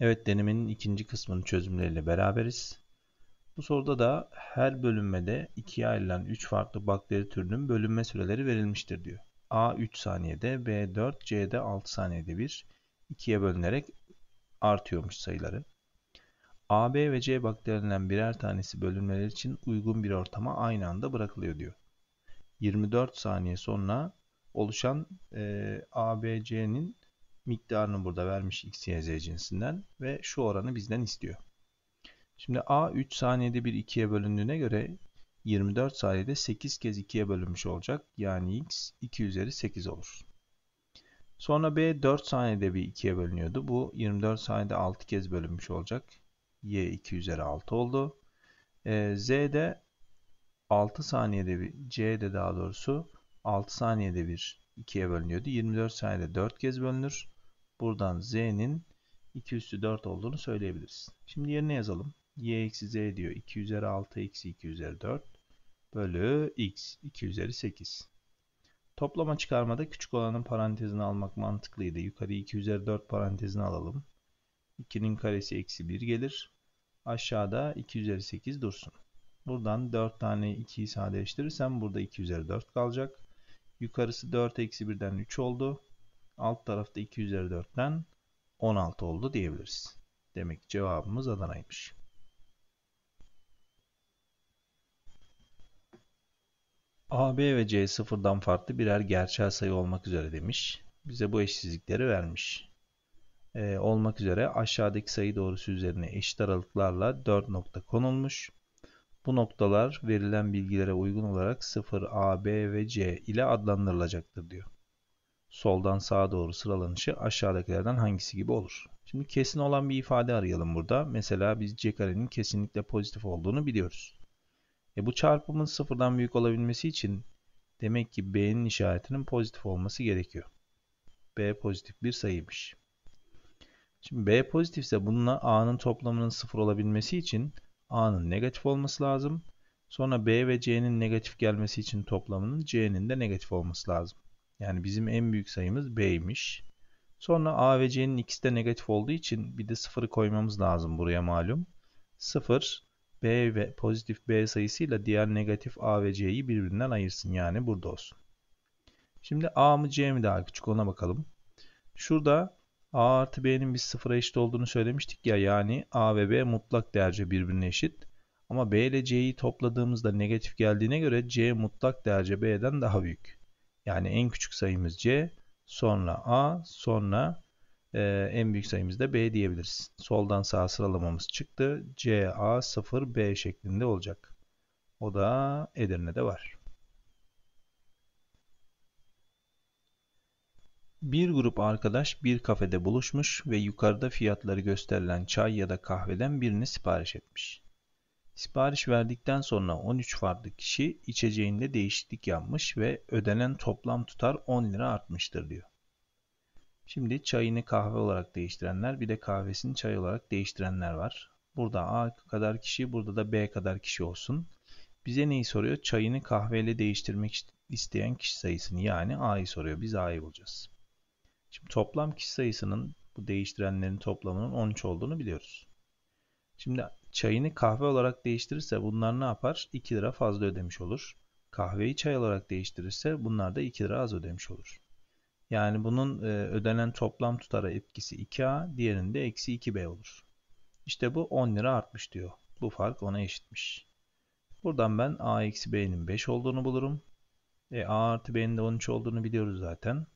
Evet denemenin ikinci kısmını çözümleriyle beraberiz. Bu soruda da her bölünmede ikiye ayrılan 3 farklı bakteri türünün bölünme süreleri verilmiştir diyor. A 3 saniyede, B 4, C de 6 saniyede bir ikiye bölünerek artıyormuş sayıları. A, B ve C bakterilerinden birer tanesi bölünmeleri için uygun bir ortama aynı anda bırakılıyor diyor. 24 saniye sonra oluşan e, A, B, C'nin miktarını burada vermiş x, y, z cinsinden ve şu oranı bizden istiyor. Şimdi a 3 saniyede bir 2'ye bölündüğüne göre 24 saniyede 8 kez 2'ye bölünmüş olacak. Yani x 2 üzeri 8 olur. Sonra b 4 saniyede bir 2'ye bölünüyordu. Bu 24 saniyede 6 kez bölünmüş olacak. y 2 üzeri 6 oldu. E, z de 6 saniyede bir, c de daha doğrusu 6 saniyede bir 2'ye bölünüyordu. 24 saniyede 4 kez bölünür buradan z'nin 2 üstü 4 olduğunu söyleyebiliriz. Şimdi yerine yazalım. y eksi z diyor. 2 üzeri 6 eksi 2 üzeri 4 bölü x 2 üzeri 8. Toplama çıkarmada küçük olanın parantezini almak mantıklıydı. Yukarı 2 üzeri 4 parantezini alalım. 2'nin karesi eksi 1 gelir. Aşağıda 2 üzeri 8 dursun. Buradan 4 tane 2'yi sadeleştirirsem burada 2 üzeri 4 kalacak. Yukarısı 4 eksi 1'den 3 oldu. Alt tarafta 2 üzeri 4'ten 16 oldu diyebiliriz. Demek ki cevabımız Adana'ymış. A, B ve C sıfırdan farklı birer gerçel sayı olmak üzere demiş. Bize bu eşsizlikleri vermiş. Ee, olmak üzere aşağıdaki sayı doğrusu üzerine eşit aralıklarla 4 nokta konulmuş. Bu noktalar verilen bilgilere uygun olarak 0, A, B ve C ile adlandırılacaktır diyor soldan sağa doğru sıralanışı aşağıdakilerden hangisi gibi olur? Şimdi kesin olan bir ifade arayalım burada. Mesela biz c karenin kesinlikle pozitif olduğunu biliyoruz. E bu çarpımın sıfırdan büyük olabilmesi için demek ki b'nin işaretinin pozitif olması gerekiyor. b pozitif bir sayıymış. Şimdi b pozitifse bununla a'nın toplamının sıfır olabilmesi için a'nın negatif olması lazım. Sonra b ve c'nin negatif gelmesi için toplamının c'nin de negatif olması lazım. Yani bizim en büyük sayımız B'ymiş. Sonra A ve C'nin ikisi de negatif olduğu için bir de sıfırı koymamız lazım buraya malum. Sıfır B ve pozitif B sayısıyla diğer negatif A ve C'yi birbirinden ayırsın. Yani burada olsun. Şimdi A mı C mi daha küçük ona bakalım. Şurada A artı B'nin bir sıfıra eşit olduğunu söylemiştik ya. Yani A ve B mutlak değerce birbirine eşit. Ama B ile C'yi topladığımızda negatif geldiğine göre C mutlak değerce B'den daha büyük. Yani en küçük sayımız C, sonra A, sonra e, en büyük sayımız da B diyebiliriz. Soldan sağa sıralamamız çıktı. C, A, 0, B şeklinde olacak. O da Edirne'de var. Bir grup arkadaş bir kafede buluşmuş ve yukarıda fiyatları gösterilen çay ya da kahveden birini sipariş etmiş. Sipariş verdikten sonra 13 farklı kişi içeceğinde değişiklik yapmış ve ödenen toplam tutar 10 lira artmıştır diyor. Şimdi çayını kahve olarak değiştirenler bir de kahvesini çay olarak değiştirenler var. Burada A kadar kişi burada da B kadar kişi olsun. Bize neyi soruyor? Çayını kahveyle değiştirmek isteyen kişi sayısını yani A'yı soruyor. Biz A'yı bulacağız. Şimdi toplam kişi sayısının bu değiştirenlerin toplamının 13 olduğunu biliyoruz. Şimdi Çayını kahve olarak değiştirirse bunlar ne yapar? 2 lira fazla ödemiş olur. Kahveyi çay olarak değiştirirse bunlar da 2 lira az ödemiş olur. Yani bunun e, ödenen toplam tutara etkisi 2A, diğerinde eksi 2B olur. İşte bu 10 lira artmış diyor. Bu fark ona eşitmiş. Buradan ben A eksi B'nin 5 olduğunu bulurum. E, A artı B'nin de 13 olduğunu biliyoruz zaten.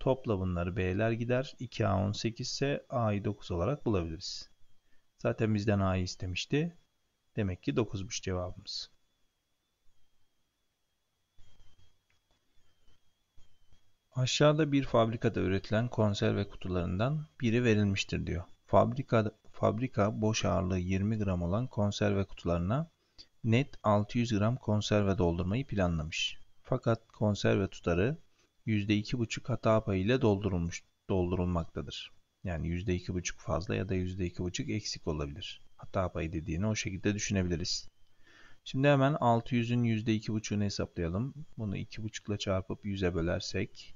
Topla bunları B'ler gider. 2A 18 ise A'yı 9 olarak bulabiliriz. Zaten bizden A'yı istemişti. Demek ki 9'muş cevabımız. Aşağıda bir fabrikada üretilen konserve kutularından biri verilmiştir diyor. Fabrika, fabrika boş ağırlığı 20 gram olan konserve kutularına net 600 gram konserve doldurmayı planlamış. Fakat konserve tutarı %2,5 hata payı ile doldurulmuş, doldurulmaktadır. Yani %2,5 fazla ya da %2,5 eksik olabilir. Hata payı dediğini o şekilde düşünebiliriz. Şimdi hemen 600'ün %2,5'unu hesaplayalım. Bunu 2,5 ile çarpıp 100'e bölersek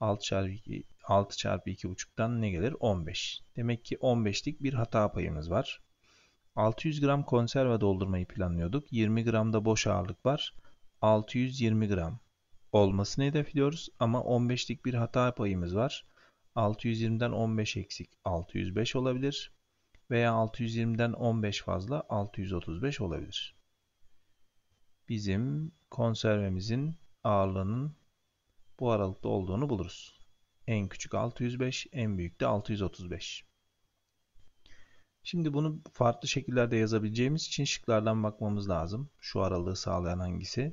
6 çarpı 2, 6 çarpı 2,5'tan ne gelir? 15. Demek ki 15'lik bir hata payımız var. 600 gram konserve doldurmayı planlıyorduk. 20 gramda boş ağırlık var. 620 gram olmasını hedefliyoruz ama 15'lik bir hata payımız var. 620'den 15 eksik 605 olabilir veya 620'den 15 fazla 635 olabilir. Bizim konservemizin ağırlığının bu aralıkta olduğunu buluruz. En küçük 605, en büyük de 635. Şimdi bunu farklı şekillerde yazabileceğimiz için şıklardan bakmamız lazım. Şu aralığı sağlayan hangisi?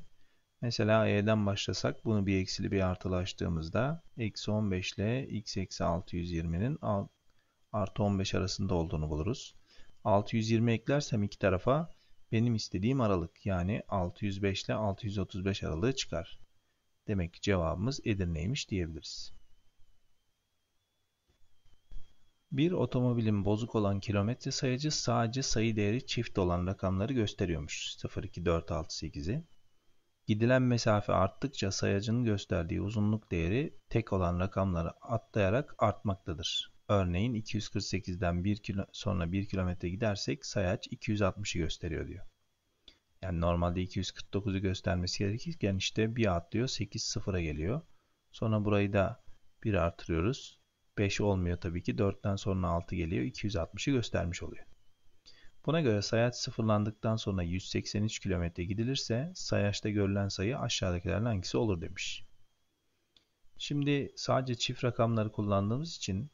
Mesela e'den başlasak bunu bir eksili bir artılaştığımızda eksi 15 ile x eksi 620'nin artı 15 arasında olduğunu buluruz. 620 eklersem iki tarafa benim istediğim aralık yani 605 ile 635 aralığı çıkar. Demek ki cevabımız Edirne'ymiş diyebiliriz. Bir otomobilin bozuk olan kilometre sayacı sadece sayı değeri çift olan rakamları gösteriyormuş. 0, 2, 4, 6, 8'i. Gidilen mesafe arttıkça sayacın gösterdiği uzunluk değeri tek olan rakamları atlayarak artmaktadır. Örneğin 248'den 1 kilo, sonra 1 kilometre gidersek sayaç 260'ı gösteriyor diyor. Yani normalde 249'u göstermesi gerekirken işte bir atlıyor 8 sıfıra geliyor. Sonra burayı da bir artırıyoruz. 5 olmuyor tabii ki 4'ten sonra 6 geliyor 260'ı göstermiş oluyor. Buna göre sayaç sıfırlandıktan sonra 183 km gidilirse sayaçta görülen sayı aşağıdakilerden hangisi olur demiş. Şimdi sadece çift rakamları kullandığımız için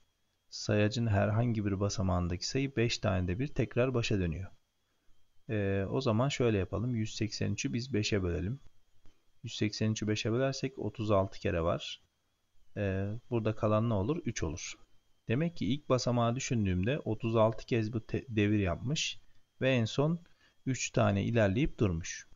sayacın herhangi bir basamağındaki sayı 5 tane de bir tekrar başa dönüyor. Ee, o zaman şöyle yapalım. 183'ü biz 5'e bölelim. 183'ü 5'e bölersek 36 kere var. Ee, burada kalan ne olur? 3 olur. Demek ki ilk basamağı düşündüğümde 36 kez bu devir yapmış ve en son 3 tane ilerleyip durmuş.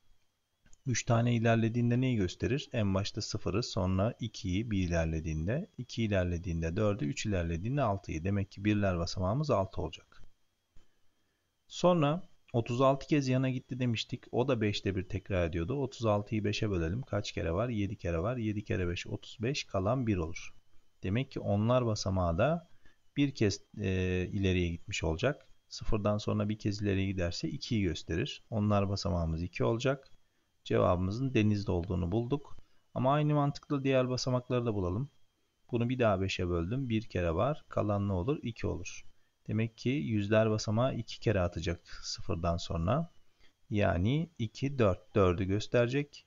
3 tane ilerlediğinde neyi gösterir? En başta 0'ı sonra 2'yi 1 ilerlediğinde, 2 ilerlediğinde 4'ü, 3 ilerlediğinde 6'yı. Demek ki birler basamağımız 6 olacak. Sonra 36 kez yana gitti demiştik. O da 5'te bir tekrar ediyordu. 36'yı 5'e bölelim. Kaç kere var? 7 kere var. 7 kere 5 35 kalan 1 olur. Demek ki onlar basamağı da bir kez e, ileriye gitmiş olacak. Sıfırdan sonra bir kez ileriye giderse 2'yi gösterir. Onlar basamağımız 2 olacak. Cevabımızın denizde olduğunu bulduk. Ama aynı mantıkla diğer basamakları da bulalım. Bunu bir daha 5'e böldüm. Bir kere var. Kalan ne olur? 2 olur. Demek ki yüzler basamağı 2 kere atacak sıfırdan sonra. Yani 2, 4, 4'ü gösterecek.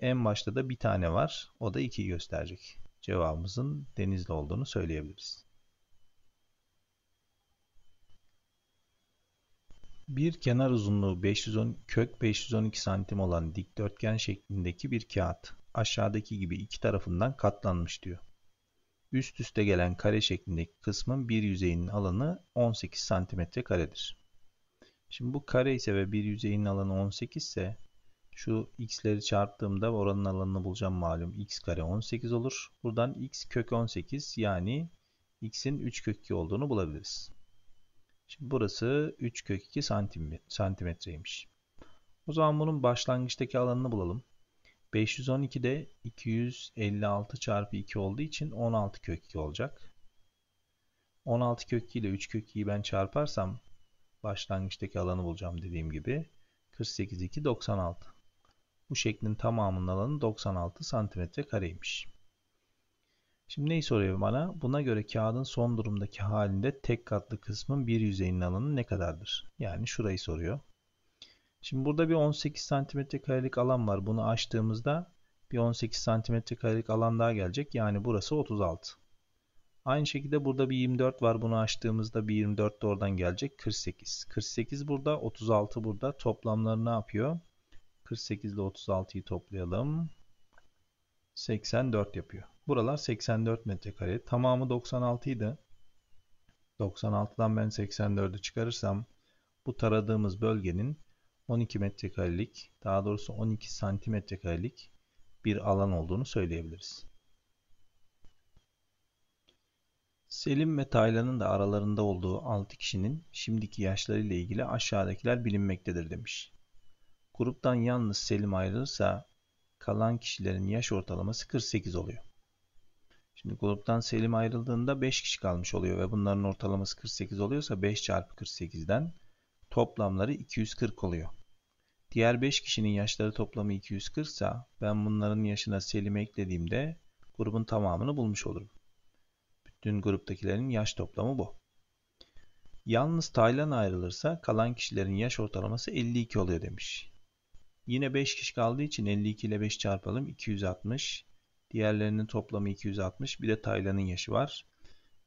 En başta da bir tane var. O da 2'yi gösterecek. Cevabımızın denizli olduğunu söyleyebiliriz. Bir kenar uzunluğu 510 kök 512 santim olan dikdörtgen şeklindeki bir kağıt aşağıdaki gibi iki tarafından katlanmış diyor. Üst üste gelen kare şeklindeki kısmın bir yüzeyinin alanı 18 santimetre karedir. Şimdi bu kare ise ve bir yüzeyinin alanı 18 ise şu x'leri çarptığımda oranın alanını bulacağım malum x kare 18 olur. Buradan x kök 18 yani x'in 3 kök 2 olduğunu bulabiliriz. Şimdi burası 3 kök 2 santimetreymiş. O zaman bunun başlangıçtaki alanını bulalım. 512 de 256 çarpı 2 olduğu için 16 kök 2 olacak. 16 kök 2 ile 3 kök 2'yi ben çarparsam başlangıçtaki alanı bulacağım dediğim gibi. 48 2 96. Bu şeklin tamamının alanı 96 santimetre kareymiş. Şimdi neyi soruyor bana? Buna göre kağıdın son durumdaki halinde tek katlı kısmın bir yüzeyinin alanı ne kadardır? Yani şurayı soruyor. Şimdi burada bir 18 santimetre karelik alan var. Bunu açtığımızda bir 18 santimetre karelik alan daha gelecek. Yani burası 36. Aynı şekilde burada bir 24 var. Bunu açtığımızda bir 24 de oradan gelecek. 48. 48 burada, 36 burada. Toplamları ne yapıyor? 48 ile 36'yı toplayalım. 84 yapıyor. Buralar 84 metrekare. Tamamı 96 idi. 96'dan ben 84'ü çıkarırsam bu taradığımız bölgenin 12 metrekarelik daha doğrusu 12 santimetrekarelik bir alan olduğunu söyleyebiliriz. Selim ve Taylan'ın da aralarında olduğu 6 kişinin şimdiki yaşlarıyla ilgili aşağıdakiler bilinmektedir demiş. Gruptan yalnız Selim ayrılırsa kalan kişilerin yaş ortalaması 48 oluyor. Şimdi gruptan Selim ayrıldığında 5 kişi kalmış oluyor ve bunların ortalaması 48 oluyorsa 5 çarpı 48'den toplamları 240 oluyor. Diğer 5 kişinin yaşları toplamı 240 ise ben bunların yaşına Selim'i eklediğimde grubun tamamını bulmuş olurum. Bütün gruptakilerin yaş toplamı bu. Yalnız Taylan ayrılırsa kalan kişilerin yaş ortalaması 52 oluyor demiş. Yine 5 kişi kaldığı için 52 ile 5 çarpalım 260. Diğerlerinin toplamı 260. Bir de Taylan'ın yaşı var.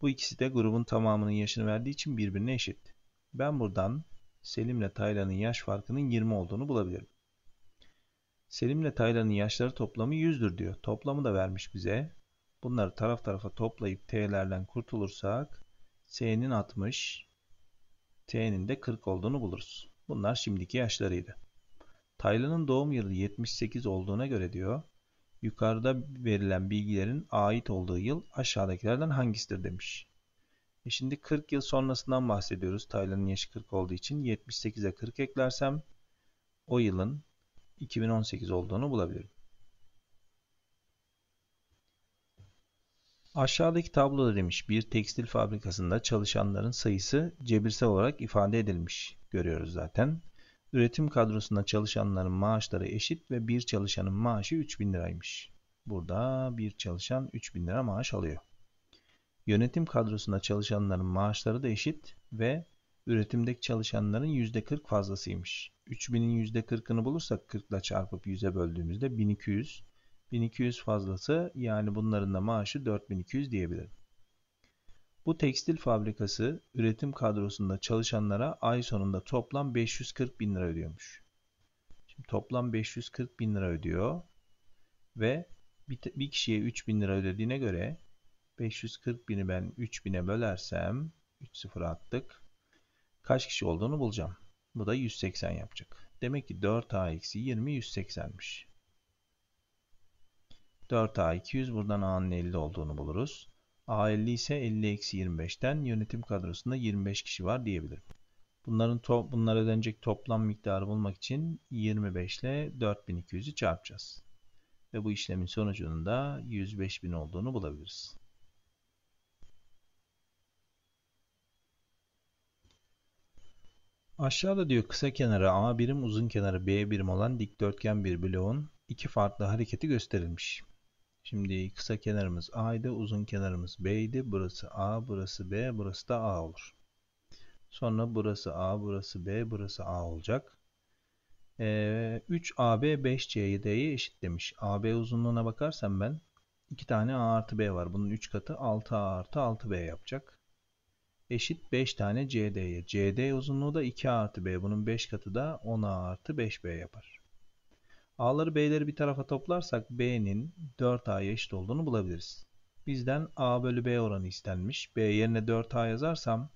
Bu ikisi de grubun tamamının yaşını verdiği için birbirine eşit. Ben buradan Selim'le Taylan'ın yaş farkının 20 olduğunu bulabilirim. Selim'le Taylan'ın yaşları toplamı 100'dür diyor. Toplamı da vermiş bize. Bunları taraf tarafa toplayıp T'lerden kurtulursak S'nin 60, T'nin de 40 olduğunu buluruz. Bunlar şimdiki yaşlarıydı. Taylan'ın doğum yılı 78 olduğuna göre diyor Yukarıda verilen bilgilerin ait olduğu yıl aşağıdakilerden hangisidir demiş. E şimdi 40 yıl sonrasından bahsediyoruz. Taylan'ın yaşı 40 olduğu için 78'e 40 eklersem o yılın 2018 olduğunu bulabilirim. Aşağıdaki tabloda demiş bir tekstil fabrikasında çalışanların sayısı cebirsel olarak ifade edilmiş. Görüyoruz zaten. Üretim kadrosunda çalışanların maaşları eşit ve bir çalışanın maaşı 3000 liraymış. Burada bir çalışan 3000 lira maaş alıyor. Yönetim kadrosunda çalışanların maaşları da eşit ve üretimdeki çalışanların %40 fazlasıymış. 3000'in %40'ını bulursak 40 ile çarpıp 100'e böldüğümüzde 1200. 1200 fazlası yani bunların da maaşı 4200 diyebilirim. Bu tekstil fabrikası üretim kadrosunda çalışanlara ay sonunda toplam 540 bin lira ödüyormuş. Şimdi toplam 540 bin lira ödüyor ve bir, kişiye 3 bin lira ödediğine göre 540 bini ben 3 bine bölersem 3 sıfır attık. Kaç kişi olduğunu bulacağım. Bu da 180 yapacak. Demek ki 4A eksi 20 180'miş. 4A 200 buradan A'nın 50 olduğunu buluruz. A 50 ise 50 eksi 25'ten yönetim kadrosunda 25 kişi var diyebilirim. Bunların to bunlara dönecek toplam miktarı bulmak için 25 ile 4200'ü çarpacağız. Ve bu işlemin sonucunun da 105.000 olduğunu bulabiliriz. Aşağıda diyor kısa kenarı A birim uzun kenarı B birim olan dikdörtgen bir bloğun iki farklı hareketi gösterilmiş. Şimdi kısa kenarımız A idi, uzun kenarımız B idi. Burası A, burası B, burası da A olur. Sonra burası A, burası B, burası A olacak. Ee, 3AB 5CD'ye eşit demiş. AB uzunluğuna bakarsam ben 2 tane A artı B var. Bunun 3 katı 6A artı 6B yapacak. Eşit 5 tane CD'ye. CD uzunluğu da 2A artı B. Bunun 5 katı da 10A artı 5B yapar. A'ları B'leri bir tarafa toplarsak B'nin 4A'ya eşit olduğunu bulabiliriz. Bizden A bölü B oranı istenmiş. B yerine 4A yazarsam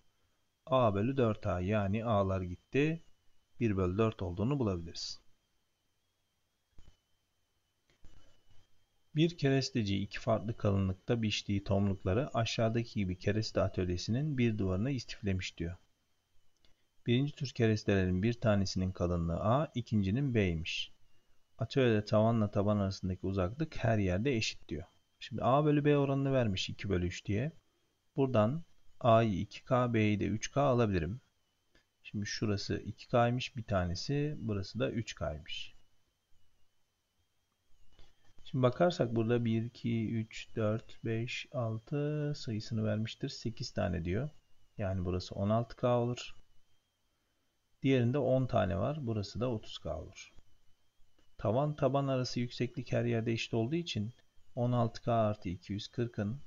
A bölü 4A yani A'lar gitti. 1 bölü 4 olduğunu bulabiliriz. Bir keresteci iki farklı kalınlıkta biçtiği tomlukları aşağıdaki gibi kereste atölyesinin bir duvarına istiflemiş diyor. Birinci tür kerestelerin bir tanesinin kalınlığı A, ikincinin B'ymiş. Atölyede tavanla taban arasındaki uzaklık her yerde eşit diyor. Şimdi A bölü B oranını vermiş 2 bölü 3 diye. Buradan A'yı 2K, B'yi de 3K alabilirim. Şimdi şurası 2K'ymış bir tanesi. Burası da 3K'ymış. Şimdi bakarsak burada 1, 2, 3, 4, 5, 6 sayısını vermiştir. 8 tane diyor. Yani burası 16K olur. Diğerinde 10 tane var. Burası da 30K olur. Tavan taban arası yükseklik her yerde eşit olduğu için 16K artı 240'ın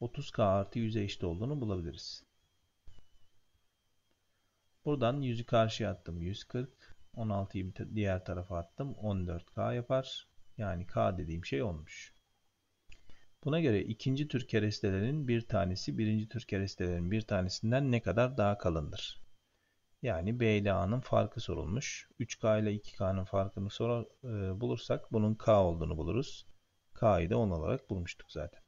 30K artı 100'e eşit olduğunu bulabiliriz. Buradan 100'ü karşıya attım 140. 16'yı diğer tarafa attım 14K yapar. Yani K dediğim şey olmuş. Buna göre ikinci tür kerestelerin bir tanesi birinci tür kerestelerin bir tanesinden ne kadar daha kalındır? Yani B ile A'nın farkı sorulmuş. 3K ile 2K'nın farkını sorar, e, bulursak bunun K olduğunu buluruz. K'yı da 10 olarak bulmuştuk zaten.